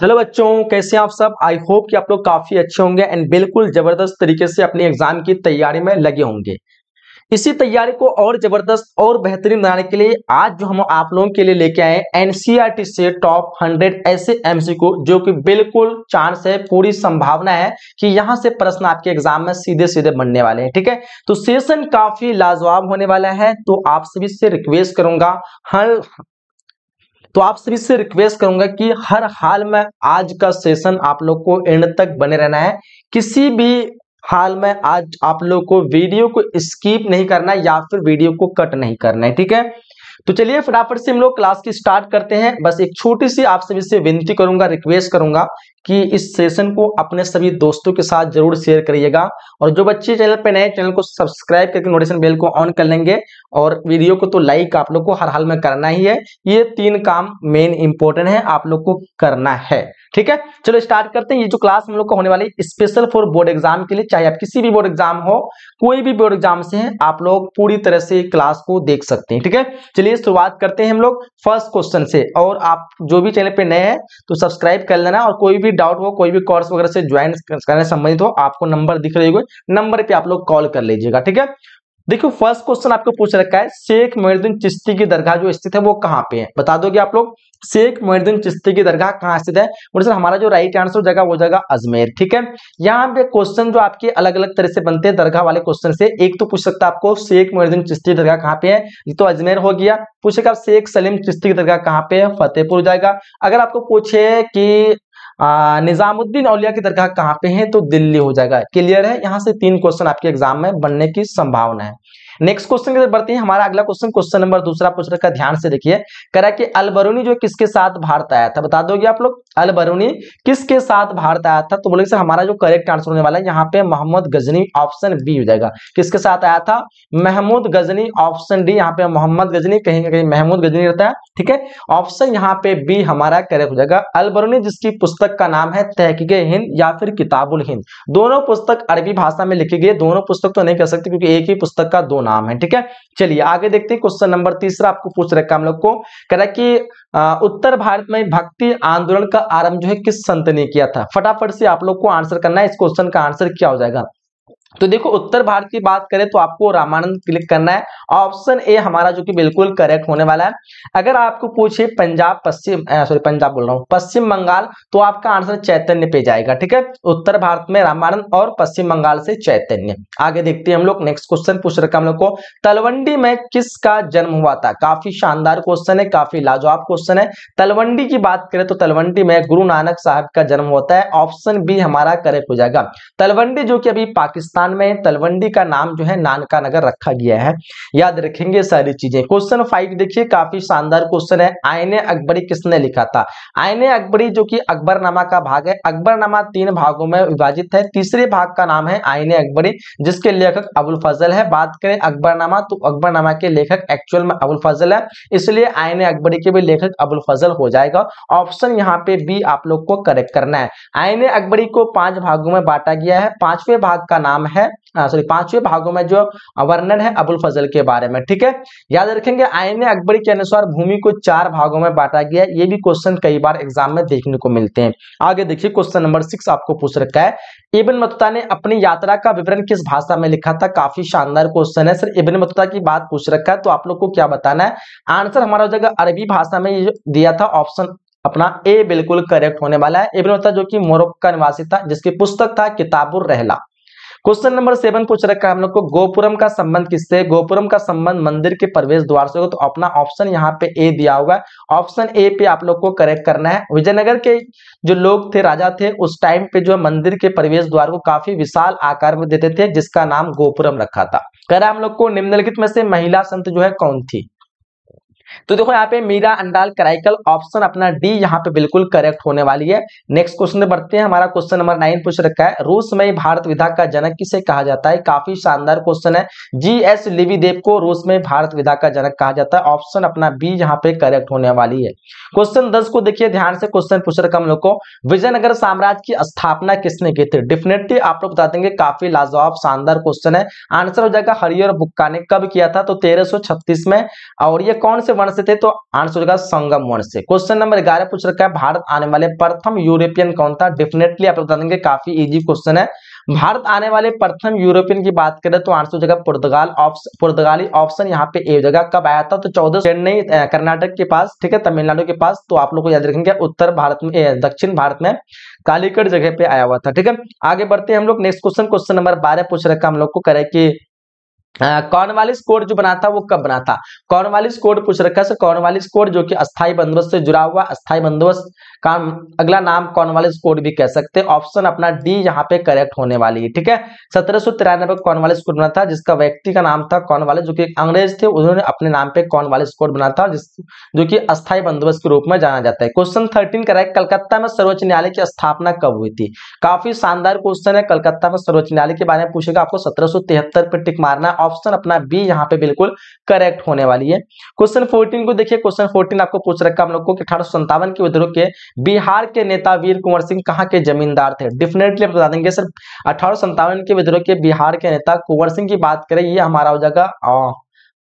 चलो बच्चों कैसे आप सब आई होप कि आप लोग काफी अच्छे होंगे एंड बिल्कुल जबरदस्त तरीके से अपनी एग्जाम की तैयारी में लगे होंगे इसी तैयारी को और जबरदस्त और बेहतरीन बनाने के लिए आज जो हम आप लोगों के लिए लेके आए एनसीईआरटी e से टॉप 100 ऐसे एमसीक्यू जो कि बिल्कुल चांस है पूरी संभावना है कि यहां से प्रश्न आपके एग्जाम में सीधे सीधे बनने वाले हैं ठीक है तो सेशन काफी लाजवाब होने वाला है तो आप सभी से रिक्वेस्ट करूंगा हर तो आप सभी से रिक्वेस्ट करूंगा कि हर हाल में आज का सेशन आप लोग को एंड तक बने रहना है किसी भी हाल में आज आप लोग को वीडियो को स्किप नहीं करना है या फिर वीडियो को कट नहीं करना है ठीक है तो चलिए फटाफट से हम लोग क्लास की स्टार्ट करते हैं बस एक छोटी सी आप सभी से विनती करूंगा रिक्वेस्ट करूंगा कि इस सेशन को अपने सभी दोस्तों के साथ जरूर शेयर करिएगा और जो बच्चे चैनल पर नए चैनल को सब्सक्राइब करके नोटिफिकेशन बेल को ऑन कर लेंगे और वीडियो को तो लाइक आप लोग को हर हाल में करना ही है ये तीन काम मेन इंपॉर्टेंट है आप लोग को करना है ठीक है चलो स्टार्ट करते हैं ये जो क्लास हम लोग का होने वाली स्पेशल फॉर बोर्ड एग्जाम के लिए चाहे आप किसी भी बोर्ड एग्जाम हो कोई भी बोर्ड एग्जाम से है आप लोग पूरी तरह से क्लास को देख सकते हैं ठीक है चलिए शुरुआत करते हैं हम लोग फर्स्ट क्वेश्चन से और आप जो भी चैनल पे नए हैं तो सब्सक्राइब कर लेना और कोई भी डाउट हो कोई भी कोर्स वगैरह से ज्वाइन करने संबंधित हो आपको नंबर दिख रही होगी नंबर पर आप लोग कॉल कर लीजिएगा ठीक है देखियो फर्स्ट क्वेश्चन आपको पूछ रखा है शेख मोहिद्दीन चिश्ती की दरगाह जो स्थित है वो कहाँ पे है बता दोगे आप लोग शेख मोहिद्दीन चिश्ती की दरगाह कहाँ स्थित है और सर हमारा जो राइट आंसर जगह वो जाएगा अजमेर ठीक है यहाँ पे क्वेश्चन जो आपके अलग अलग तरह से बनते हैं दरगाह वाले क्वेश्चन से एक तो पूछ सकता है आपको शेख मोहिद्दीन चिश्ती दरगाह कहाँ पे है ये तो अजमेर हो गया पूछेगा शेख सलीम चिश्ती की दरगाह कहाँ पे है फतेहपुर जाएगा अगर आपको पूछे कि निजामुद्दीन औलिया की दरगाह कहाँ पे है तो दिल्ली हो जाएगा क्लियर है यहाँ से तीन क्वेश्चन आपके एग्जाम में बनने की संभावना है नेक्स्ट क्वेश्चन की बढ़ते हैं हमारा अगला क्वेश्चन क्वेश्चन नंबर दूसरा पूछ रखा ध्यान से देखिए कह रहा है कि अलबरूनी जो किसके साथ भारत आया था बता दोगे आप लोग अलबरूनी किसके साथ भारत आया था तो बोलेंगे सर हमारा जो करेक्ट आंसर होने वाला है यहाँ पे मोहम्मद गजनी ऑप्शन बी हो जाएगा किसके साथ आया था महमूद गजनी ऑप्शन डी यहाँ पे मोहम्मद गजनी कहीं कहीं महमूद गजनी रहता है ठीक है ऑप्शन यहाँ पे बी हमारा करेक्ट हो जाएगा अलबरूनी जिसकी पुस्तक का नाम है तहकीक हिंद या फिर किताबुल हिंद दोनों पुस्तक अरबी भाषा में लिखी गई दोनों पुस्तक तो नहीं कह सकते क्योंकि एक ही पुस्तक का दोनों नाम है ठीक है चलिए आगे देखते हैं क्वेश्चन नंबर तीसरा आपको पूछ रहे हम लोग को कह रहा है कि आ, उत्तर भारत में भक्ति आंदोलन का आरंभ जो है किस संत ने किया था फटाफट से आप लोग को आंसर करना है इस क्वेश्चन का आंसर क्या हो जाएगा तो देखो उत्तर भारत की बात करें तो आपको रामानंद क्लिक करना है ऑप्शन ए हमारा जो कि बिल्कुल करेक्ट होने वाला है अगर आपको पूछे पंजाब पश्चिम सॉरी पंजाब बोल रहा हूँ पश्चिम बंगाल तो आपका आंसर चैतन्य पे जाएगा ठीक है उत्तर भारत में रामानंद और पश्चिम बंगाल से चैतन्य आगे देखते हैं हम लोग नेक्स्ट क्वेश्चन पूछ रखा हम लोग को तलवंडी में किसका जन्म हुआ था काफी शानदार क्वेश्चन है काफी लाजवाब क्वेश्चन है तलवंडी की बात करें तो तलवंडी में गुरु नानक साहब का जन्म होता है ऑप्शन बी हमारा करेक्ट हो जाएगा तलवंडी जो कि अभी पाकिस्तान राजस्थान में तलवंडी का नाम जो है नानका नगर रखा गया है याद रखेंगे सारी चीजें क्वेश्चन फाइव देखिए काफी शानदार क्वेश्चन है आयने अकबरी किसने लिखा था आयने अकबरी जो कि अकबरनामा का भाग है अकबरनामा तीन भागों में विभाजित है तीसरे भाग का नाम है आयने अकबरी जिसके लेखक अबुल फजल है बात करें अकबरनामा तो अकबरनामा के लेखक एक्चुअल में अबुल फजल है इसलिए आयने अकबरी के भी लेखक अबुल फजल हो जाएगा ऑप्शन यहाँ पे बी आप लोग को करेक्ट करना है आयने अकबरी को पांच भागों में बांटा गया है पांचवें भाग का नाम है सॉरी पांचवें भागों में जो वर्णन है अबुल फजल के बारे में ठीक है याद रखेंगे आयन अकबरी के अनुसार भूमि को चार भागों में बांटा गया ये भी क्वेश्चन कई बार एग्जाम में देखने को मिलते हैं आगे देखिए क्वेश्चन नंबर सिक्स आपको पूछ रखा है इबन मतुता ने अपनी यात्रा का विवरण किस भाषा में लिखा था काफी शानदार क्वेश्चन है सर इबन मतुता की बात पूछ रखा है तो आप लोग को क्या बताना है आंसर हमारा हो जाएगा अरबी भाषा में दिया था ऑप्शन अपना ए बिल्कुल करेक्ट होने वाला है इबन मतुता जो कि मोरक्का निवासी था जिसकी पुस्तक था किताबुर रहला क्वेश्चन नंबर सेवन पूछ रखा है हम लोग को गोपुरम का संबंध किससे गोपुरम का संबंध मंदिर के प्रवेश द्वार से हो तो अपना ऑप्शन यहाँ पे ए दिया होगा ऑप्शन ए पे आप लोग को करेक्ट करना है विजयनगर के जो लोग थे राजा थे उस टाइम पे जो मंदिर के प्रवेश द्वार को काफी विशाल आकार में देते थे जिसका नाम गोपुरम रखा था कह रहा हम लोग को निम्नलिखित में से महिला संत जो है कौन थी तो देखो यहाँ पे मीरा अंडाल कराइकल ऑप्शन अपना डी यहाँ पे बिल्कुल करेक्ट होने वाली है नेक्स्ट क्वेश्चन बढ़ते हैं हमारा क्वेश्चन नंबर नाइन पूछ रखा है रूस में भारत विधा का जनक किसे कहा जाता है काफी शानदार क्वेश्चन है जी एस लिविदेव को रूस में भारत विधा का जनक कहा जाता है ऑप्शन अपना बी यहाँ पे करेक्ट होने वाली है क्वेश्चन दस को देखिए ध्यान से क्वेश्चन पूछ रखा हम लोग को विजयनगर साम्राज्य की स्थापना किसने की थी डेफिनेटली आप लोग बता देंगे काफी लाजवाब शानदार क्वेश्चन है आंसर हो जाएगा हरियर बुक्का ने कब किया था तो तेरह में और ये कौन से से थे तो आंसर होगा संगम वंश से क्वेश्चन नंबर ग्यारह पूछ रखा है भारत आने वाले प्रथम यूरोपियन कौन था डेफिनेटली आप बता देंगे काफी इजी क्वेश्चन है भारत आने वाले प्रथम यूरोपियन की बात करें तो आंसर जगह पुर्तगाल ऑप्शन पुर्तगाली ऑप्शन यहाँ पे ए जगह कब आया था तो चौदह चेन्नई कर्नाटक के पास ठीक है तमिलनाडु के पास तो आप लोग को याद रखेंगे उत्तर भारत में दक्षिण भारत में कालीकट जगह पे आया हुआ था ठीक है आगे बढ़ते हैं हम लोग नेक्स्ट क्वेश्चन क्वेश्चन नंबर बारह पूछ रखा हम लोग को करे की कॉर्नवालिस कोड जो बना था वो कब बना था कॉर्नवालिस कोड पूछ रखा है कॉर्नवालिस कोड जो कि अस्थाई बंदोबस्त से जुड़ा हुआ अस्थाई बंदोबस्त का अगला नाम कॉर्नवालिस कोड भी कह सकते हैं ऑप्शन अपना डी यहाँ पे करेक्ट होने वाली है ठीक है सत्रह सौ तिरानवे कॉर्नवालिस कोड बना था जिसका व्यक्ति का नाम था कॉर्नवालिस जो कि अंग्रेज थे उन्होंने अपने नाम पे कॉर्नवालिस कोड बना था जिस जो की अस्थायी बंदोबस्त के रूप में जाना जाता है क्वेश्चन थर्टीन करा कलकत्ता में सर्वोच्च न्यायालय की स्थापना कब हुई थी काफी शानदार क्वेश्चन है कलकत्ता में सर्वोच्च न्यायालय के बारे में पूछेगा आपको सत्रह पे टिक मारना ऑप्शन अपना बी यहाँ पे बिल्कुल करेक्ट होने वाली है क्वेश्चन फोर्टीन को देखिए क्वेश्चन फोर्टीन आपको पूछ रखा है हम लोग को अठारह सौ संतावन के विद्रोह के बिहार के नेता वीर कुंवर सिंह कहाँ के जमींदार थे डेफिनेटली बता देंगे सर अठारह संतावन के विद्रोह के बिहार के नेता कुंवर सिंह की बात करें ये हमारा हो जाएगा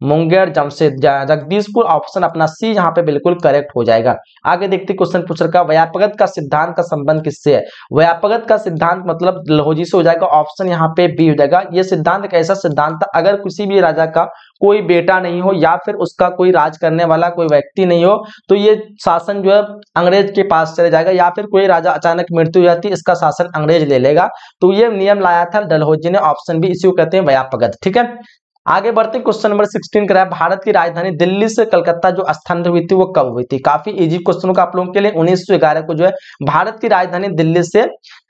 मुंगेर जमशेद जगदीशपुर ऑप्शन अपना सी यहाँ पे बिल्कुल करेक्ट हो जाएगा आगे देखते क्वेश्चन पूछ रखा व्यापगत का सिद्धांत का संबंध किससे है व्यापगत का सिद्धांत मतलब लहोजी से हो जाएगा ऑप्शन यहाँ पे बी हो जाएगा ये सिद्धांत एक ऐसा सिद्धांत अगर किसी भी राजा का कोई बेटा नहीं हो या फिर उसका कोई राज करने वाला कोई व्यक्ति नहीं हो तो ये शासन जो है अंग्रेज के पास चले जाएगा या फिर कोई राजा अचानक मृत्यु हो जाती है इसका शासन अंग्रेज ले लेगा तो ये नियम लाया था डलहोजी ने ऑप्शन भी इसी को कहते हैं व्यापगत ठीक है आगे बढ़ते क्वेश्चन नंबर 16 कराया भारत की राजधानी दिल्ली से कलकत्ता जो स्थानांतरित हुई थी वो कब हुई थी काफी इजी क्वेश्चन का आप लोगों के लिए 1911 को जो है भारत की राजधानी दिल्ली से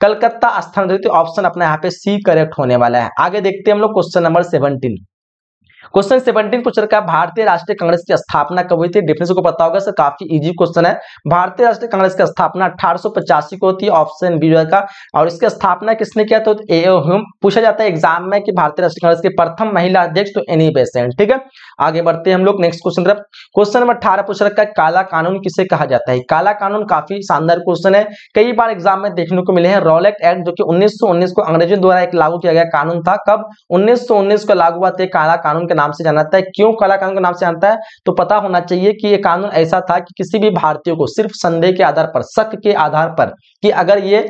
कलकत्ता स्थानांतरित ऑप्शन अपना यहाँ पे सी करेक्ट होने वाला है आगे देखते हैं हम लोग question number seventeen question seventeen question है भारतीय राष्ट्रीय कांग्रेस की स्थापना कब हुई थी डिफेंस को पता होगा सर काफी इजी क्वेश्चन है भारतीय राष्ट्रीय कांग्रेस की स्थापना अठारह को होती है ऑप्शन बी का और इसकी स्थापना किसने किया तो ए पूछा जाता है एग्जाम में कि भारतीय राष्ट्रीय कांग्रेस की प्रथम महिला अध्यक्ष तो एनी बेसेंट ठीक है आगे बढ़ते हैं हम लोग नेक्स्ट क्वेश्चन तरफ क्वेश्चन नंबर अठारह पूछ रखा है काला कानून किसे कहा जाता है काला कानून काफी शानदार क्वेश्चन है कई बार एग्जाम में देखने को मिले हैं रॉलेक्ट एक्ट जो कि 1919 को अंग्रेजों द्वारा एक लागू किया गया कानून था कब 1919 को लागू हुआ थे काला कानून के नाम से जाना जाता है क्यों काला कानून के नाम से जानता है तो पता होना चाहिए कि यह कानून ऐसा था कि किसी भी भारतीय को सिर्फ संदेह के आधार पर शक के आधार पर कि अगर ये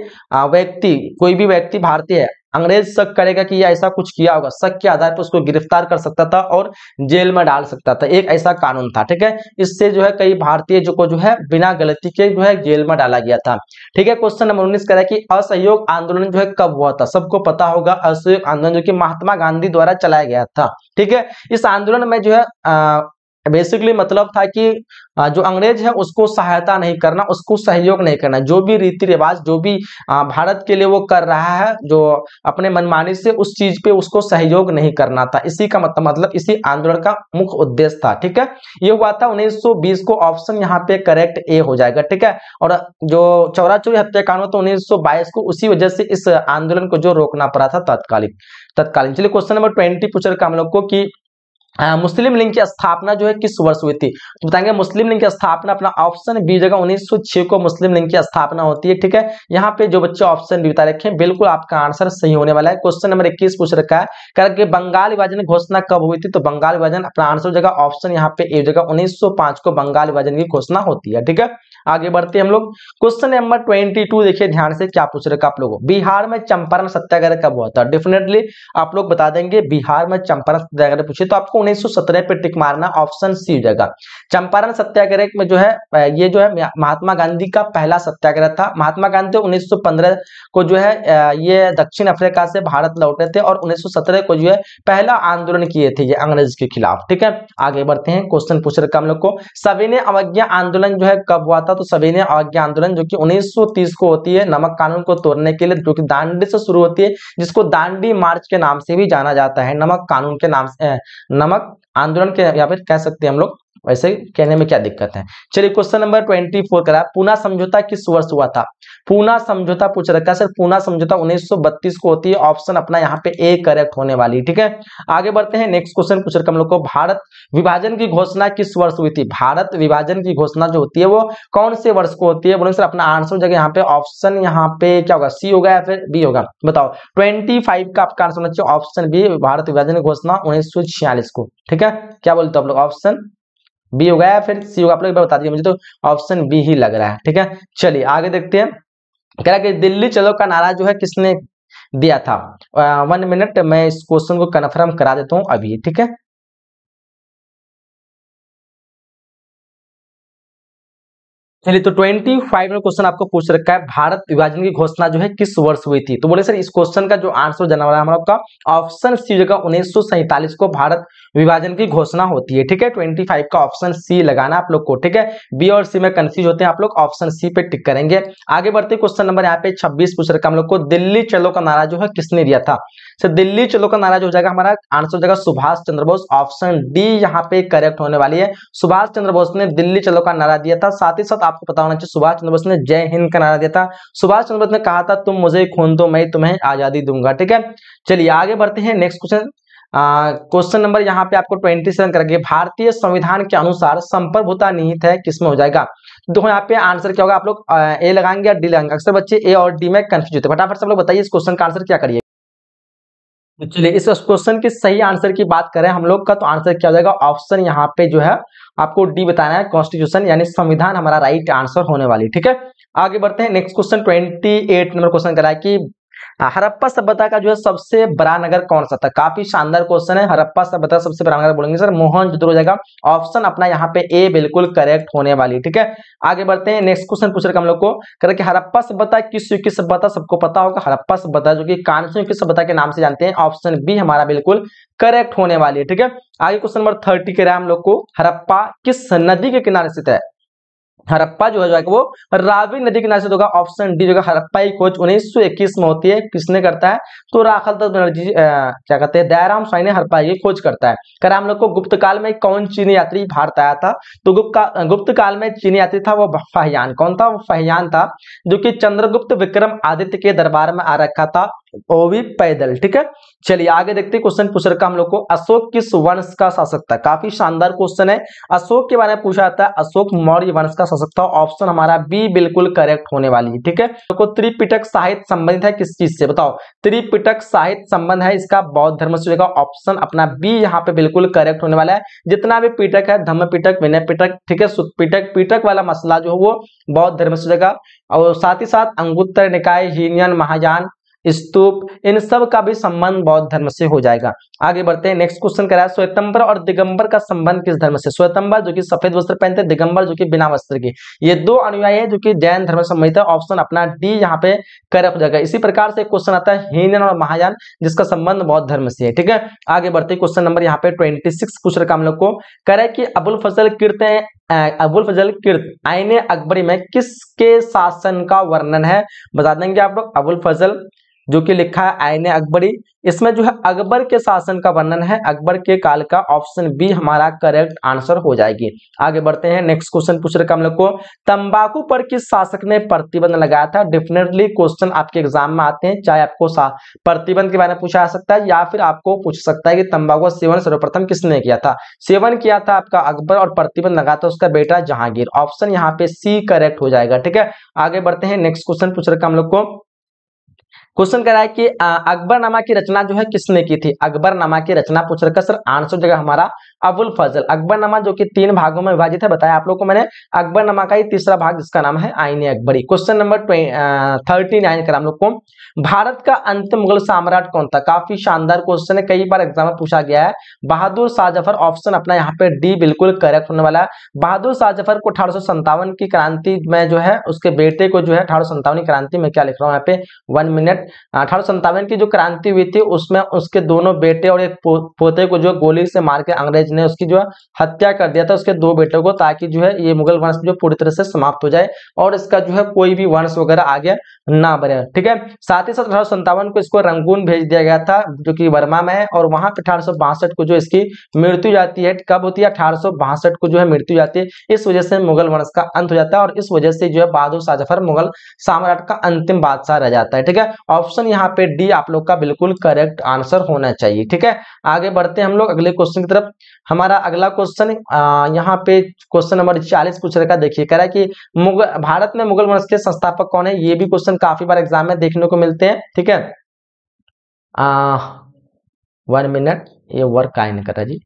व्यक्ति कोई भी व्यक्ति भारतीय है अंग्रेज शक करेगा कि यह ऐसा कुछ किया होगा शक के आधार पर उसको गिरफ्तार कर सकता था और जेल में डाल सकता था एक ऐसा कानून था ठीक है इससे जो है कई भारतीय जो को जो है बिना गलती के जो है जेल में डाला गया था ठीक है क्वेश्चन नंबर उन्नीस कह रहा है कि असहयोग आंदोलन जो है कब हुआ था सबको पता होगा असहयोग आंदोलन जो कि महात्मा गांधी द्वारा चलाया गया था ठीक है इस आंदोलन में जो है बेसिकली मतलब था कि जो अंग्रेज है उसको सहायता नहीं करना उसको सहयोग नहीं करना जो भी रीति रिवाज जो भी भारत के लिए वो कर रहा है जो अपने मनमानी से उस चीज पे उसको सहयोग नहीं करना था इसी का मतलब मतलब इसी आंदोलन का मुख्य उद्देश्य था ठीक है ये हुआ था 1920 को ऑप्शन यहाँ पे करेक्ट ए हो जाएगा ठीक है और जो चौरा चौरी हत्याकांड तो उन्नीस को उसी वजह से इस आंदोलन को जो रोकना पड़ा था तत्कालीन तत्कालीन चलिए क्वेश्चन नंबर ट्वेंटी पूछ रखा हम लोग को कि मुस्लिम लीग की स्थापना जो है किस वर्ष हुई थी तो बताएंगे मुस्लिम लीग की स्थापना अपना ऑप्शन बी जगह उन्नीस को मुस्लिम लीग की स्थापना होती है ठीक है यहाँ पे जो बच्चे ऑप्शन बी बता रखे बिल्कुल आपका आंसर सही होने वाला है क्वेश्चन नंबर इक्कीस पूछ रखा है करके बंगाल विभाजन घोषणा कब हुई थी तो बंगाल विभाजन अपना आंसर जगह ऑप्शन यहाँ पे ए जगह उन्नीस को बंगाल विभाजन की घोषणा होती है ठीक है आगे बढ़ते हम लोग क्वेश्चन नंबर ट्वेंटी टू देखिए ध्यान से क्या पूछ रखा आप लोगों बिहार में चंपारण सत्याग्रह कब हुआ था डेफिनेटली आप लोग बता देंगे बिहार में चंपारण सत्याग्रह पूछे तो आपको 1917 पे टिक मारना ऑप्शन सी हो जाएगा चंपारण सत्याग्रह में जो है ये जो है महात्मा गांधी का पहला सत्याग्रह था महात्मा गांधी 1915 को जो है ये दक्षिण अफ्रीका से भारत लौटे थे और 1917 को जो है पहला आंदोलन किए थे ये अंग्रेज के खिलाफ ठीक है आगे बढ़ते हैं क्वेश्चन पूछ रखा हम लोग को सविनय अवज्ञा आंदोलन जो है कब हुआ था तो सविनय अवज्ञा आंदोलन जो की उन्नीस को होती है नमक कानून को तोड़ने के लिए जो की दांडी से शुरू होती है जिसको दांडी मार्च के नाम से भी जाना जाता है नमक कानून के नाम से नमक नामक आंदोलन के या फिर कह सकते हैं हम लोग वैसे कहने में क्या दिक्कत है चलिए क्वेश्चन नंबर ट्वेंटी फोर करा पूना समझौता किस वर्ष हुआ था पूना समझौता पूछ रखा है सर पूना समझौता 1932 को होती है ऑप्शन अपना यहाँ पे ए करेक्ट होने वाली ठीक है आगे बढ़ते हैं नेक्स्ट क्वेश्चन पूछ रखा हम लोग को भारत विभाजन की घोषणा किस वर्ष हुई थी भारत विभाजन की घोषणा जो होती है वो कौन से वर्ष को होती है बोले सर अपना आंसर जगह यहाँ पे ऑप्शन यहाँ पे क्या होगा सी होगा या फिर बी होगा बताओ ट्वेंटी का आपका आंसर होना चाहिए ऑप्शन बी भारत विभाजन की घोषणा उन्नीस को ठीक है क्या बोलते हो आप लोग ऑप्शन बी होगा या फिर सी होगा आप लोग एक बार बता दीजिए मुझे तो ऑप्शन बी ही लग रहा है ठीक है चलिए आगे देखते हैं कह रहा कि दिल्ली चलो का नारा जो है किसने दिया था वन मिनट मैं इस क्वेश्चन को कन्फर्म करा देता हूँ अभी ठीक है चलिए तो ट्वेंटी फाइव में क्वेश्चन आपको पूछ रखा है भारत विभाजन की घोषणा जो है किस वर्ष हुई थी तो बोले सर इस क्वेश्चन का जो आंसर जाना वाला है हमारा आपका ऑप्शन सी जगह उन्नीस को भारत विभाजन की घोषणा होती है ठीक है ट्वेंटी फाइव का ऑप्शन सी लगाना आप लोग को ठीक है बी और सी में कंफ्यूज होते हैं आप लोग ऑप्शन सी पे टिक करेंगे आगे बढ़ते क्वेश्चन नंबर यहाँ पे छब्बीस पूछ रखा हम लोग को दिल्ली चलो का नारा जो है किसने दिया था सर दिल्ली चलो का नारा जो हो जाएगा हमारा आंसर हो जाएगा सुभाष चंद्र बोस ऑप्शन डी यहाँ पे करेक्ट होने वाली है सुभाष चंद्र बोस ने दिल्ली चलो का नारा दिया था साथ ही साथ आपको पता होना चाहिए सुभाष चंद्र बोस ने जय हिंद का नारा दिया था सुभाष चंद्र बोस ने कहा था तुम मुझे खून दो मैं तुम्हें आजादी दूंगा ठीक है चलिए आगे बढ़ते हैं नेक्स्ट क्वेश्चन क्वेश्चन नंबर यहाँ पे आपको ट्वेंटी सेवन करके भारतीय संविधान के अनुसार संप्रभुता निहित है किसमें हो जाएगा देखो यहाँ पे आंसर क्या होगा आप लोग ए लगाएंगे या डी लगाएंगे अक्सर बच्चे ए और डी में कंफ्यूज होते फटाफट से आप लोग बताइए इस क्वेश्चन का आंसर क्या करिए चलिए इस क्वेश्चन के सही आंसर की बात करें हम लोग का तो आंसर क्या हो जाएगा ऑप्शन यहाँ पे जो है आपको डी बताना है कॉन्स्टिट्यूशन यानी संविधान हमारा राइट आंसर होने वाली ठीक है आगे बढ़ते हैं next question twenty eight number question कराए कि हाँ, हरप्पा सभ्यता का जो है सबसे बड़ा नगर कौन सा था काफी शानदार क्वेश्चन है हरप्पा सभ्यता सबसे बड़ा नगर बोलेंगे सर मोहन हो जाएगा ऑप्शन अपना यहाँ पे ए बिल्कुल करेक्ट होने वाली ठीक है आगे बढ़ते हैं नेक्स्ट क्वेश्चन पूछ रहे हम लोग को करके हरप्पा सभ्यता किस युग की सभ्यता सबको पता होगा हरप्पा सभ्यता जो की कान की सभ्यता के नाम से जानते हैं ऑप्शन बी हमारा बिल्कुल करेक्ट होने वाली है ठीक है आगे क्वेश्चन नंबर थर्टी के रहा हम लोग को हरप्पा किस नदी के किनारे स्थित है हरप्पा जो है जो है वो रावी नदी के नाम होगा ऑप्शन डी जो है की खोज उन्नीस में होती है किसने करता है तो राखल दत्त बनर्जी क्या कहते हैं दयाराम स्वाई ने हरप्पा की खोज करता है कर हम लोग को गुप्त काल में कौन चीनी यात्री भारत आया था तो गुप्त का, गुप्त काल में चीनी यात्री था वो फहयान कौन था वो फहयान था जो कि चंद्रगुप्त विक्रम आदित्य के दरबार में आ रखा था वो भी पैदल ठीक है चलिए आगे देखते हैं क्वेश्चन पूछ रखा हम लोग को अशोक किस वंश का शासक था काफी शानदार क्वेश्चन है अशोक के बारे में पूछा जाता है अशोक मौर्य वंश का का सशक्त ऑप्शन हमारा बी बिल्कुल करेक्ट होने वाली है ठीक है तो त्रिपिटक साहित्य संबंधित है किस चीज से बताओ त्रिपिटक साहित्य संबंध है इसका बौद्ध धर्म से जो ऑप्शन अपना बी यहाँ पे बिल्कुल करेक्ट होने वाला है जितना भी पिटक है धम्म पिटक विनय पिटक ठीक है सुत पिटक पिटक वाला मसला जो है वो बौद्ध धर्म से जगह और साथ ही साथ अंगुत्तर निकाय हीनयन महायान स्तूप इन सब का भी संबंध बौद्ध धर्म से हो जाएगा आगे बढ़ते हैं नेक्स्ट क्वेश्चन कराया स्वतंबर और दिगंबर का संबंध किस धर्म से स्वतंबर जो कि सफेद वस्त्र पहनते हैं दिगंबर जो कि बिना वस्त्र के ये दो अनुयायी है जो कि जैन धर्म संबंधित है ऑप्शन अपना डी यहाँ पे करप जाएगा इसी प्रकार से क्वेश्चन आता है हीन और महायान जिसका संबंध बौद्ध धर्म से है ठीक है आगे बढ़ते क्वेश्चन नंबर यहाँ पे ट्वेंटी सिक्स क्वेश्चन का हम लोग को करे की अबुल फसल किरत अबुल फजल किरत आईने अकबरी में किसके शासन का वर्णन है बता देंगे आप लोग अबुल फजल जो कि लिखा है आयन अकबरी इसमें जो है अकबर के शासन का वर्णन है अकबर के काल का ऑप्शन बी हमारा करेक्ट आंसर हो जाएगी आगे बढ़ते हैं नेक्स्ट क्वेश्चन पूछ रखा हम लोग को तंबाकू पर किस शासक ने प्रतिबंध लगाया था डेफिनेटली क्वेश्चन आपके एग्जाम में आते हैं चाहे आपको प्रतिबंध के बारे में पूछा जा सकता है या फिर आपको पूछ सकता है कि तंबाकू सेवन सर्वप्रथम किसने किया था सेवन किया था आपका अकबर और प्रतिबंध लगा था उसका बेटा जहांगीर ऑप्शन यहाँ पे सी करेक्ट हो जाएगा ठीक है आगे बढ़ते हैं नेक्स्ट क्वेश्चन पूछ रखा हम लोग को क्वेश्चन है कि अकबरनामा की रचना जो है किसने की थी अकबरनामा की रचना पूछ रखा सर आंसर जगह हमारा अबुल फजल अकबरनामा जो कि तीन भागों में विभाजित है बताया आप लोग को मैंने अकबरनामा का ही तीसरा भाग जिसका नाम है Aine Akbari question number thirty nine कर हम लोग को भारत का अंतिम मुगल सम्राट कौन था काफी शानदार क्वेश्चन है कई बार एग्जाम में पूछा गया है बहादुर शाहजफर ऑप्शन अपना यहाँ पे डी बिल्कुल करेक्ट होने वाला है बहादुर शाहजफर को अठारह की क्रांति में जो है उसके बेटे को जो है अठारह की क्रांति में क्या लिख रहा हूँ यहाँ पे वन मिनट अठारह अठारह की जो क्रांति हुई थी उसमें उसके दोनों बेटे और एक पो, पोते को जो गोली से मार के अंग्रेज ने उसकी जो है हत्या कर दिया था उसके दो बेटों को ताकि जो है ये मुगल वंश जो पूरी तरह से समाप्त हो जाए और इसका जो है कोई भी वंश वगैरह आगे ना बने ठीक है साथ ही साथ अठारह को इसको रंगून भेज दिया गया था जो कि वर्मा में है और वहां पे अठारह को जो इसकी मृत्यु जाती है कब होती है अठारह को जो है मृत्यु जाती है इस वजह से मुगल वंश का अंत हो जाता है और इस वजह से जो है बहादुर शाह जफर मुगल सम्राट का अंतिम बादशाह रह जाता है ठीक है ऑप्शन यहाँ पे डी आप लोग का बिल्कुल करेक्ट आंसर होना चाहिए ठीक है आगे बढ़ते हैं हम लोग अगले क्वेश्चन की तरफ हमारा अगला क्वेश्चन यहाँ पे क्वेश्चन नंबर चालीस पूछ रखा देखिए कह रहा है कि मुगल भारत में मुगल वंश के संस्थापक कौन है ये भी क्वेश्चन क्वेश्चन काफी बार एग्जाम में देखने को मिलते हैं ठीक है वन मिनट ये वर्क का ही नहीं कर रहा जी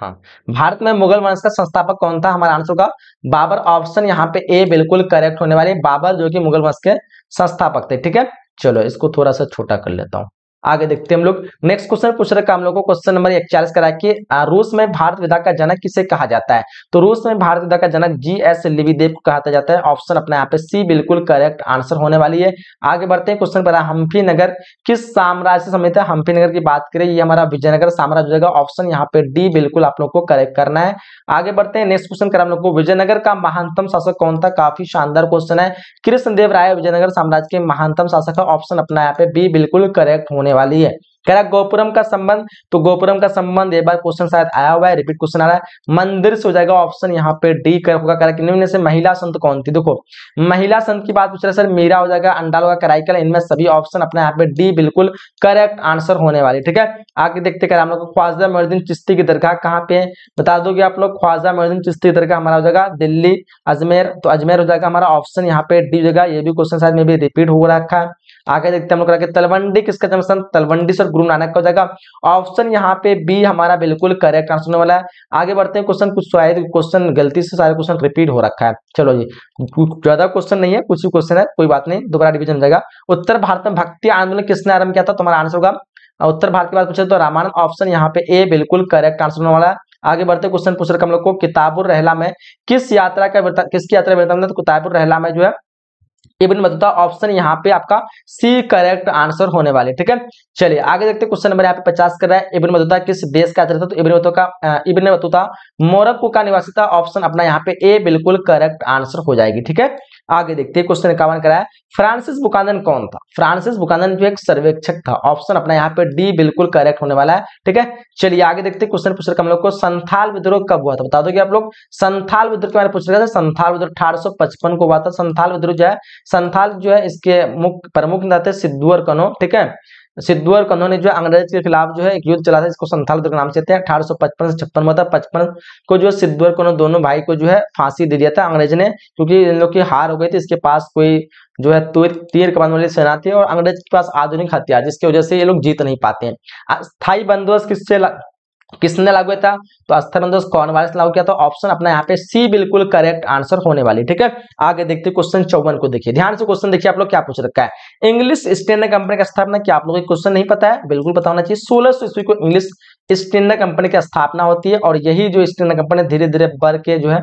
हाँ भारत में मुगल वंश का संस्थापक कौन था हमारा आंसर होगा बाबर ऑप्शन यहाँ पे ए बिल्कुल करेक्ट होने वाले बाबर जो कि मुगल वंश के संस्थापक थे ठीक है चलो इसको थोड़ा सा छोटा कर लेता हूं आगे देखते हैं हम लोग नेक्स्ट क्वेश्चन पूछ रहे हम लोग को क्वेश्चन नंबर इकचालीस करा कि रूस में भारत विधा का जनक किसे कहा जाता है तो रूस में भारत विधा का जनक जी एस लिविदेव को कहा जाता है ऑप्शन अपना यहाँ पे सी बिल्कुल करेक्ट आंसर होने वाली है आगे बढ़ते हैं क्वेश्चन पर हम्फी नगर किस साम्राज्य समेत है हम्फी नगर की बात करें ये हमारा विजयनगर साम्राज्य हो जाएगा ऑप्शन यहाँ पे डी बिल्कुल आप लोग को करेक्ट करना है आगे बढ़ते हैं नेक्स्ट क्वेश्चन करा हम लोग को विजयनगर का महानतम शासक कौन था काफी शानदार क्वेश्चन है कृष्णदेव राय विजयनगर साम्राज्य के महानतम शासक है ऑप्शन अपना यहाँ पे बी बिल्कुल करेक्ट होने वाली है कह रहा गोपुरम का संबंध तो गोपुरम का संबंध एक बार क्वेश्चन शायद आया हुआ है रिपीट क्वेश्चन आ रहा है मंदिर से हो जाएगा ऑप्शन यहाँ पे डी कर होगा कह रहा है निम्न से महिला संत कौन थी देखो महिला संत की बात पूछ रहा है सर मीरा हो जाएगा अंडाल होगा कराई कर इनमें सभी ऑप्शन अपने यहाँ पे डी बिल्कुल करेक्ट आंसर होने वाली ठीक है आगे देखते कर हम लोग ख्वाजा मोहद्दीन चिश्ती की दरगाह कहाँ पे है बता दोगे आप लोग ख्वाजा मोहद्दीन चिश्ती की दरगाह हमारा हो जाएगा दिल्ली अजमेर तो अजमेर हो जाएगा हमारा ऑप्शन यहाँ पे डी जगह ये भी क्वेश्चन शायद में भी रिपीट हो रखा है आगे देखते हैं हम लोग तलवंडी किसका जन्म तलवंडी सर गुरु नानक का हो जाएगा ऑप्शन यहाँ पे बी हमारा बिल्कुल करेक्ट आंसर होने वाला है आगे बढ़ते हैं क्वेश्चन कुछ शायद क्वेश्चन गलती से सारे क्वेश्चन रिपीट हो रखा है चलो जी ज्यादा क्वेश्चन नहीं है कुछ भी क्वेश्चन है कोई बात नहीं दोबारा डिविजन जाएगा उत्तर भारत में भक्ति आंदोलन किसने आरंभ किया था तुम्हारा तो आंसर होगा उत्तर भारत की बात पूछे तो रामायण ऑप्शन यहाँ पे ए बिल्कुल करेक्ट आंसर होने वाला है आगे बढ़ते क्वेश्चन पूछ रखा हम लोग को किताबुर रहला में किस यात्रा का किसकी यात्रा में तो किताबुर रहला में जो है ये भी ऑप्शन यहाँ पे आपका सी करेक्ट आंसर होने वाले ठीक है चलिए आगे देखते क्वेश्चन नंबर यहाँ पे पचास कर रहा है इबन मतुता किस देश का था तो इबन का इबन मतुता मोरक्को का निवासी था ऑप्शन अपना यहाँ पे ए बिल्कुल करेक्ट आंसर हो जाएगी ठीक है आगे देखते हैं क्वेश्चन इक्यावन कराया फ्रांसिस बुकानन कौन था फ्रांसिस बुकानन जो एक सर्वेक्षक था ऑप्शन अपना यहाँ पे डी बिल्कुल करेक्ट होने वाला है ठीक है चलिए आगे देखते हैं क्वेश्चन पूछ रहे हम लोग को संथाल विद्रोह कब हुआ था बता दो कि आप लोग संथाल विद्रोह के बारे में पूछ रहे थे संथाल विद्रोह अठारह को हुआ था संथाल विद्रोह जो है संथाल जो है इसके मुख्य प्रमुख नेता सिद्धू और कनो ठीक है सिद्धू और कन्हों ने जो अंग्रेज के खिलाफ जो है एक युद्ध चला था इसको संथाल युद्ध नाम से थे अठारह सौ पचपन से छप्पन में था पचपन को जो सिद्धू और कन्हों दोनों भाई को जो है फांसी दे दिया था अंग्रेज ने क्योंकि इन लोग की हार हो गई थी इसके पास कोई जो है तो तीर कमान वाली सेना थी और अंग्रेज के पास आधुनिक हथियार जिसकी वजह से ये लोग जीत नहीं पाते हैं स्थायी बंदोबस्त किससे किसने लागू किया था तो अस्थरनंदोस कॉर्नवालिस ने लागू किया था ऑप्शन तो अपना यहाँ पे सी बिल्कुल करेक्ट आंसर होने वाली ठीक है आगे देखते क्वेश्चन चौवन को देखिए ध्यान से क्वेश्चन देखिए आप लोग क्या पूछ रखा है इंग्लिश ईस्ट कंपनी का स्थापना क्या आप लोग क्वेश्चन नहीं पता है बिल्कुल पता होना चाहिए सोलह सौ ईस्वी को इंग्लिश ईस्ट कंपनी की स्थापना होती है और यही जो ईस्ट कंपनी धीरे धीरे बढ़ के जो है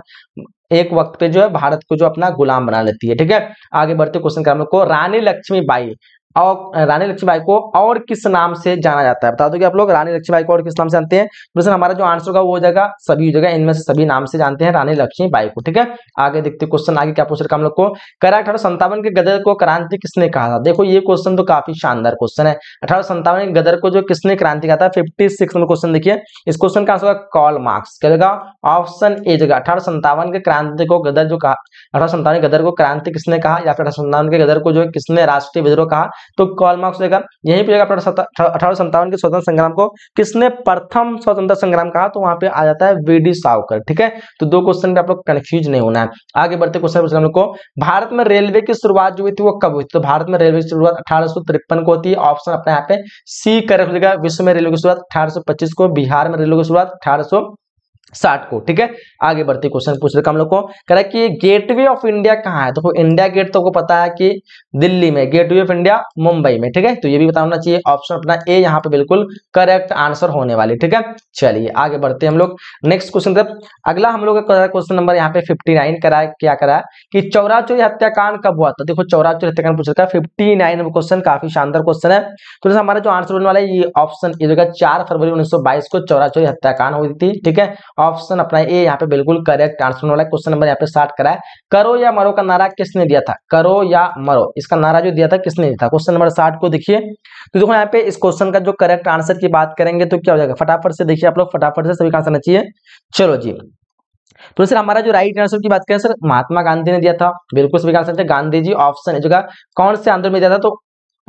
एक वक्त पे जो है भारत को जो अपना गुलाम बना लेती है ठीक है आगे बढ़ते क्वेश्चन क्रम को रानी लक्ष्मी बाई और रानी लक्ष्मीबाई को और किस नाम से जाना जाता है बता दो कि आप लोग रानी लक्ष्मीबाई को और किस नाम से जानते हैं प्रश्न हमारा जो आंसर होगा वो हो जाएगा सभी जगह इनमें से सभी नाम से जानते हैं रानी लक्ष्मीबाई को ठीक है आगे देखते क्वेश्चन आगे क्या पूछ रहे हम लोग को करा अठारह संतावन के गदर को क्रांति किसने कहा था देखो ये क्वेश्चन तो काफी शानदार क्वेश्चन है अठारह संतावन के गदर को जो किसने क्रांति कहा था फिफ्टी सिक्स क्वेश्चन देखिए इस क्वेश्चन का आंसर होगा कॉल मार्क्स कहेगा ऑप्शन ए जगह अठारह संतावन के क्रांति को गदर जो कहा अठारह संतावन गदर को क्रांति किसने कहा या फिर अठारह संतावन के गदर को जो किसने राष्ट्रीय विद्रोह कहा तो कॉल मार्क्स हो यही पे पर अठारह सत्तावन के स्वतंत्र संग्राम को किसने प्रथम स्वतंत्र संग्राम कहा तो वहां पे आ जाता है वीडी सावकर ठीक है तो दो क्वेश्चन आप लोग कंफ्यूज नहीं होना है आगे बढ़ते क्वेश्चन हम लोग को भारत में रेलवे की शुरुआत जो हुई थी वो कब हुई तो भारत में रेलवे की शुरुआत अठारह को होती है ऑप्शन अपने यहाँ पे सी करेक्ट हो विश्व में रेलवे की शुरुआत अठारह को बिहार में रेलवे की शुरुआत अठारह साठ को ठीक है आगे बढ़ते क्वेश्चन पूछ रहे हम लोग को कह रहा है कि गेटवे ऑफ इंडिया कहाँ है तो इंडिया गेट तो को पता है कि दिल्ली में गेटवे ऑफ इंडिया मुंबई में ठीक है तो ये भी बताना चाहिए ऑप्शन अपना ए यहाँ पे बिल्कुल करेक्ट आंसर होने वाली ठीक है चलिए आगे बढ़ते हम लोग नेक्स्ट क्वेश्चन अगला हम लोग क्वेश्चन नंबर यहाँ पे फिफ्टी नाइन करा क्या करा कि चौरा चोरी हत्याकांड कब हुआ था तो देखो चौरा चोरी हत्याकांड पूछ रखा फिफ्टी नाइन क्वेश्चन काफी शानदार क्वेश्चन है तो हमारा जो आंसर होने वाला है ये ऑप्शन ये चार फरवरी उन्नीस को चौरा चोरी हत्याकांड हुई थी ठीक है ऑप्शन अपना ए यहाँ पे बिल्कुल करेक्ट आंसर होने वाला क्वेश्चन नंबर यहाँ पे स्टार्ट करा है करो या मरो का नारा किसने दिया था करो या मरो इसका नारा जो दिया था किसने दिया था क्वेश्चन नंबर साठ को देखिए तो देखो यहाँ पे इस क्वेश्चन का जो करेक्ट आंसर की बात करेंगे तो क्या हो जाएगा फटाफट से देखिए आप लोग फटाफट से सभी का आंसर चाहिए चलो जी तो सर हमारा जो राइट आंसर की बात करें सर महात्मा गांधी ने दिया था बिल्कुल सभी का आंसर गांधी जी ऑप्शन है जो कौन से आंदोलन में दिया था तो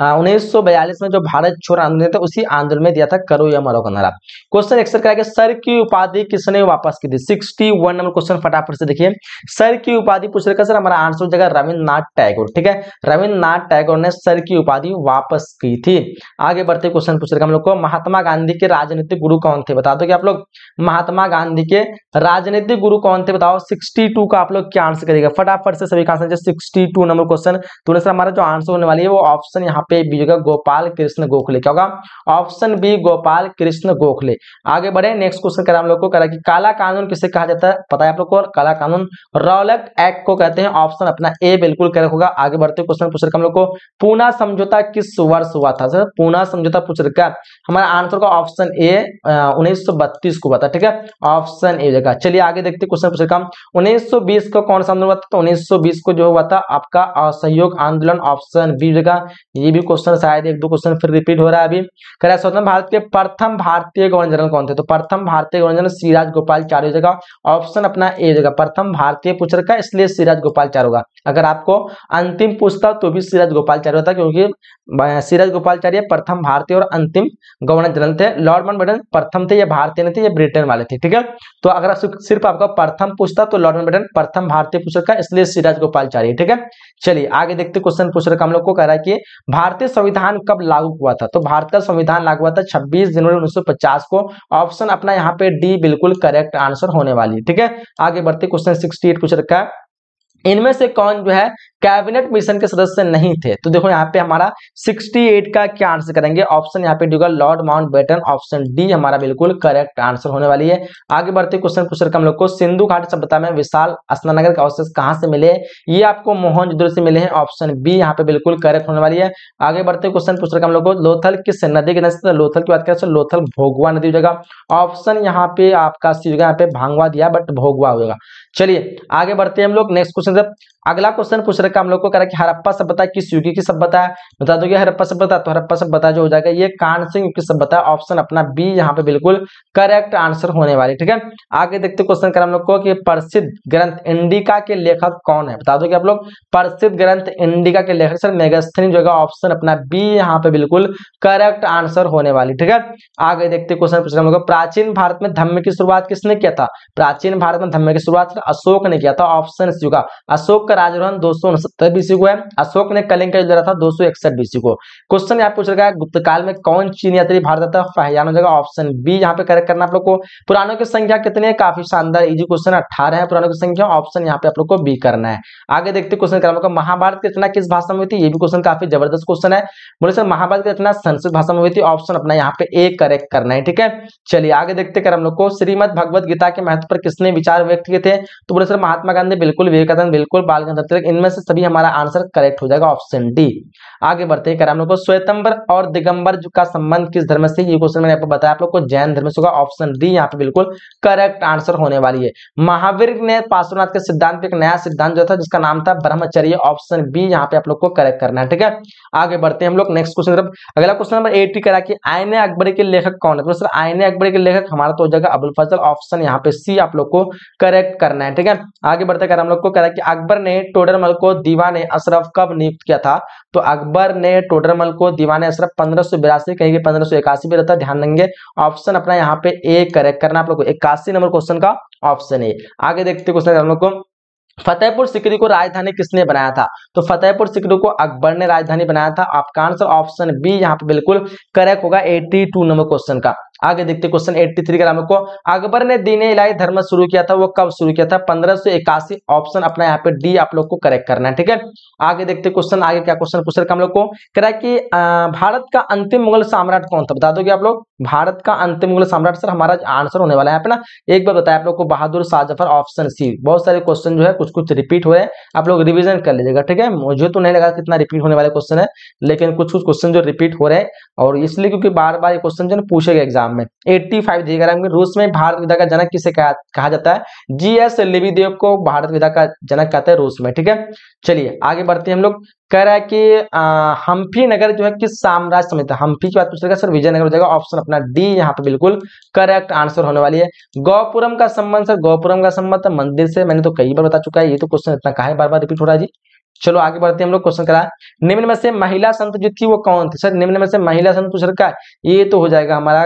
उन्नीस में जो भारत छोड़ आंदोलन था उसी आंदोलन में दिया था करो या मरो का नारा क्वेश्चन एक्सर कराया सर की उपाधि किसने वापस की थी सिक्सटी वन नंबर क्वेश्चन फटाफट से देखिए सर की उपाधि पूछ रखा सर हमारा आंसर हो जाएगा रविन्द्रनाथ टैगोर ठीक है रविन्द्रनाथ टैगोर ने सर की उपाधि वापस की थी आगे बढ़ते क्वेश्चन पूछ रखा हम लोग को महात्मा गांधी के राजनीतिक गुरु कौन थे बता दो आप लोग महात्मा गांधी के राजनीतिक गुरु कौन थे बताओ सिक्सटी का आप लोग क्या आंसर करेगा फटाफट से सभी का आंसर सिक्सटी नंबर क्वेश्चन तो हमारा जो आंसर होने वाली है वो ऑप्शन यहाँ यहाँ पे बी होगा गोपाल कृष्ण गोखले क्या होगा ऑप्शन बी गोपाल कृष्ण गोखले आगे बढ़े नेक्स्ट क्वेश्चन करा हम लोग को करा कि काला कानून किसे कहा जाता है पता है आप लोग को काला कानून रौलक एक्ट को कहते हैं ऑप्शन अपना ए बिल्कुल करेक्ट होगा आगे बढ़ते क्वेश्चन पूछ रखा हम लोग को पूना समझौता किस वर्ष हुआ था सर पूना समझौता पूछ रखा हमारा आंसर का ऑप्शन ए उन्नीस को बता ठीक है ऑप्शन ए जगह चलिए आगे देखते क्वेश्चन पूछ रखा उन्नीस को कौन सा आंदोलन हुआ था तो उन्नीस को जो हुआ था आपका असहयोग आंदोलन ऑप्शन बी जगह ये भी क्वेश्चन शायद एक दो क्वेश्चन फिर रिपीट हो रहा है अभी कह रहा है स्वतंत्र भारत के प्रथम भारतीय गवर्नर जनरल कौन थे तो प्रथम भारतीय गवर्नर जनरल सिराज गोपाल चार जगह ऑप्शन अपना ए जगह प्रथम भारतीय पूछ रखा है इसलिए सिराज गोपाल चार होगा अगर आपको अंतिम पूछता तो भी सिराज गोपाल चार होता क्योंकि सिराज गोपाल चार्य प्रथम भारतीय और अंतिम गवर्नर जनरल थे लॉर्ड मनबर्टन प्रथम थे ये भारतीय नहीं थे ये ब्रिटेन वाले थे ठीक है तो अगर सिर्फ आपका प्रथम पूछता तो लॉर्ड मनबर्टन प्रथम भारतीय पूछ रखा है इसलिए सिराज गोपाल चार्य ठीक है चलिए आगे देखते क्वेश्चन पूछ रखा हम लोग को कह रहा है कि भारतीय संविधान कब लागू हुआ था तो भारत का संविधान लागू हुआ था 26 जनवरी 1950 को ऑप्शन अपना यहाँ पे डी बिल्कुल करेक्ट आंसर होने वाली है ठीक है आगे बढ़ते क्वेश्चन सिक्सटी एट पूछ रखा है इनमें से कौन जो है कैबिनेट मिशन के सदस्य नहीं थे तो देखो यहाँ पे हमारा 68 का क्या आंसर करेंगे ऑप्शन यहाँ पे डूगा Lord Mountbatten option D हमारा बिल्कुल करेक्ट आंसर होने वाली है आगे बढ़ते क्वेश्चन पूछ रखा हम लोग को सिंधु घाट सभ्यता में विशाल स्नानगर के अवशेष कहाँ से मिले ये आपको मोहन से मिले हैं ऑप्शन बी यहाँ पे बिल्कुल करेक्ट होने वाली है आगे बढ़ते क्वेश्चन पूछ रखा हम लोग को लोथल किस नदी के नदी लोथल की बात करें तो लोथल भोगवा नदी हो जाएगा ऑप्शन यहाँ पे आपका सी यहाँ पे भांगवा दिया बट भोगवा होगा चलिए आगे बढ़ते हैं हम लोग नेक्स्ट क्वेश्चन अगला क्वेश्चन पूछ रखा हम लोग को कह रहा है कि हरप्पा सभ्यता किस युग की सभ्यता है बता दोगे हरप्पा सभ्यता तो हरप्पा सभ्यता जो हो जाएगा ये कान सिंह की सभ्यता है ऑप्शन अपना बी यहाँ पे बिल्कुल करेक्ट आंसर होने वाली ठीक है आगे देखते क्वेश्चन कर हम लोग को कि प्रसिद्ध ग्रंथ इंडिका के लेखक कौन है बता दोगे आप लोग प्रसिद्ध ग्रंथ इंडिका के लेखक सर मेगस्थनी जो है ऑप्शन अपना बी यहाँ पे बिल्कुल करेक्ट आंसर होने वाली ठीक है आगे देखते क्वेश्चन पूछ रहे हम लोग प्राचीन भारत में धम्म की शुरुआत किसने किया था प्राचीन भारत में धम्म की शुरुआत अशोक ने किया था ऑप्शन अशोक का राजरोहन दो सौ उनसत्तर बीसी को है अशोक ने कलिंग का युद्ध लड़ा था दो सौ इकसठ बीसी को क्वेश्चन यहाँ पूछ रखा है गुप्तकाल में कौन चीन यात्री भारत आता फहजान हाँ, हो जाएगा ऑप्शन बी यहाँ पे करेक्ट करना आप लोग को पुरानों की संख्या कितनी है काफी शानदार इजी क्वेश्चन अठारह है पुरानों की संख्या ऑप्शन यहाँ पे आप लोग को बी करना है आगे देखते क्वेश्चन कर महाभारत की रचना किस भाषा में हुई थी ये भी क्वेश्चन काफी जबरदस्त क्वेश्चन है बोले सर महाभारत की रचना संस्कृत भाषा में हुई थी ऑप्शन अपना यहाँ पे ए करेक्ट करना है ठीक है चलिए आगे देखते कर हम लोग को श्रीमद भगवत गीता के महत्व पर किसने विचार व्यक्त किए थे तो बोले सर महात्मा गांधी बिल्कुल विवेकानंद बिल्कुल बाल साल के अंतर तक इनमें से सभी हमारा आंसर करेक्ट हो जाएगा ऑप्शन डी आगे बढ़ते हैं हम लोग को श्वेतंबर और दिगंबर का संबंध किस धर्म से ये क्वेश्चन मैंने आपको बताया आप लोग को जैन धर्म से होगा ऑप्शन डी यहाँ पे बिल्कुल करेक्ट आंसर होने वाली है महावीर ने पार्श्वनाथ के सिद्धांत पे एक नया सिद्धांत जो था जिसका नाम था ब्रह्मचर्य ऑप्शन बी यहाँ पे आप लोग को करेक्ट करना है ठीक है आगे बढ़ते हैं हम लोग नेक्स्ट क्वेश्चन अगला क्वेश्चन नंबर एटी करा कि आयने अकबर के लेखक कौन है प्रोफेसर तो आयने अकबर के लेखक हमारा तो हो जाएगा अबुल फजल ऑप्शन यहाँ पे सी आप लोग को करेक्ट करना है ठीक है आगे बढ़ते कर हम लोग को करा कि अकबर ने ने टोडरमल को दीवान अशरफ कब नियुक्त किया था तो अकबर ने टोडरमल को दीवान अशरफ पंद्रह सौ बिरासी कहीं पंद्रह सौ इक्यासी में रहता ध्यान देंगे ऑप्शन अपना यहाँ पे ए करेक्ट करना आप लोग को इक्यासी नंबर क्वेश्चन का ऑप्शन है आगे देखते क्वेश्चन हम लोग को फतेहपुर सिकरी को राजधानी किसने बनाया था तो फतेहपुर सिकरी को अकबर ने राजधानी बनाया था आपका आंसर ऑप्शन बी यहाँ पे बिल्कुल करेक्ट होगा 82 नंबर क्वेश्चन का आगे देखते क्वेश्चन थ्री का हमको अकबर ने दीन इलाही धर्म शुरू किया था वो कब शुरू किया था पंद्रह ऑप्शन अपना यहाँ पे डी आप लोग को करेक्ट करना है ठीक है आगे देखते क्वेश्चन आगे क्या क्वेश्चन पूछ रखा हम लोग को कह कि भारत का अंतिम मुगल सम्राट कौन था बता दो आप लोग भारत का अंतिम मुगल सम्राट सर हमारा आंसर होने वाला है अपना एक बार बताया आप लोग को बहादुर शाहजफर ऑप्शन सी बहुत सारे क्वेश्चन जो है कुछ कुछ रिपीट हो रहे हैं आप लोग रिविजन कर लीजिएगा ठीक है मुझे तो नहीं लगा कितना रिपीट होने वाले क्वेश्चन है लेकिन कुछ कुछ क्वेश्चन जो रिपीट हो रहे हैं और इसलिए क्योंकि बार बार ये क्वेश्चन जो पूछेगा एग्जाम एग्जाम में 85 फाइव दिए दिएगा रूस में भारत विधा का जनक किसे कहा जाता है जी एस लिबीदेव को भारत विधा का जनक कहते हैं रूस में ठीक है चलिए आगे बढ़ते हैं हम लोग कह रहा है कि हम्फी नगर जो है किस साम्राज्य समय था हम्फी की बात पूछ लेगा सर विजयनगर हो जाएगा ऑप्शन अपना डी यहाँ पे बिल्कुल करेक्ट आंसर होने वाली है गौपुरम का संबंध सर गौपुरम का संबंध तो मंदिर से मैंने तो कई बार बता चुका है ये तो क्वेश्चन इतना कहा है बार बार रिपीट हो रहा है जी चलो आगे बढ़ते हैं हम लोग क्वेश्चन करा निम्न में से महिला संत जो थी वो कौन थी सर निम्न में से महिला संत पूछ रखा है ये तो हो जाएगा हमारा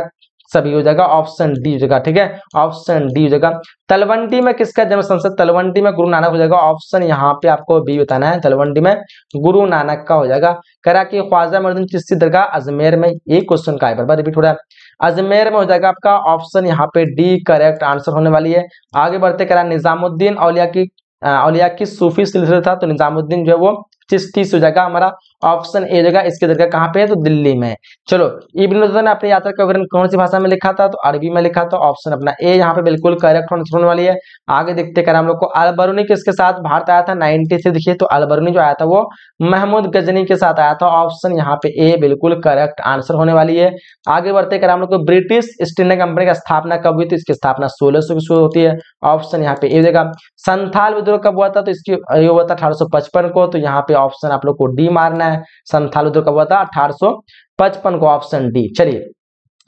सभी हो जाएगा ऑप्शन डी हो जाएगा ठीक है ऑप्शन डी हो जाएगा तलवंटी में किसका जन्म संसद तलवंटी में गुरु नानक हो जाएगा ऑप्शन यहाँ पे आपको बी बताना है तलवंटी में गुरु नानक का हो जाएगा कि ख्वाजा मर्दन चिश्ती दरगाह अजमेर में एक क्वेश्चन का है रिपीट हो रहा है अजमेर में हो जाएगा आपका ऑप्शन यहाँ पे डी करेक्ट आंसर होने वाली है आगे बढ़ते करा निजामुद्दीन औलिया की औलिया की सूफी सिलसिला था तो निजामुद्दीन जो है वो चिश्ती हो जाएगा हमारा ऑप्शन ए जगह इसके जगह कहाँ पे है तो दिल्ली में चलो इबन बतूता ने अपनी यात्रा का विवरण कौन सी भाषा में लिखा था तो अरबी में लिखा था ऑप्शन अपना ए यहाँ पे बिल्कुल करेक्ट होने वाली है आगे देखते कर हम लोग को अलबरूनी किसके साथ भारत आया था नाइनटी से देखिए तो अलबरूनी जो आया था वो महमूद गजनी के साथ आया था ऑप्शन यहाँ पे ए बिल्कुल करेक्ट आंसर होने वाली है आगे बढ़ते कर हम लोग को ब्रिटिश ईस्ट इंडिया कंपनी का स्थापना कब हुई थी तो इसकी स्थापना सोलह सौ शुरू होती है ऑप्शन यहाँ पे ए जगह संथाल विद्रोह कब हुआ था तो इसकी हुआ था अठारह को तो यहाँ पे ऑप्शन आप लोग को डी मारना है संथाल युद्ध कब हुआ था अठारह को ऑप्शन डी चलिए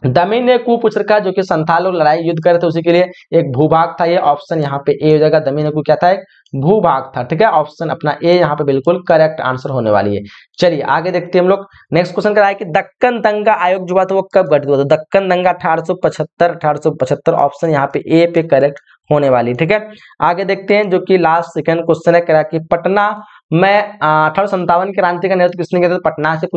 दमी ने कुछ का जो कि संथाल और लड़ाई युद्ध करे थे उसी के लिए एक भूभाग था ये ऑप्शन यहाँ पे ए हो जाएगा दमिन ने क्या था एक भूभाग था ठीक है ऑप्शन अपना ए यहाँ पे बिल्कुल करेक्ट आंसर होने वाली है चलिए आगे देखते हैं हम लोग नेक्स्ट क्वेश्चन कराए कि दक्कन दंगा आयोग जो हुआ था वो कब गठित हुआ था दक्कन दंगा अठारह सौ पचहत्तर ऑप्शन यहाँ पे ए पे करेक्ट होने वाली ठीक है आगे देखते हैं जो कि लास्ट सेकंड क्वेश्चन है कि पटना में अठारह संतावन क्रांति का नेतृत्व किसने किया था पटना से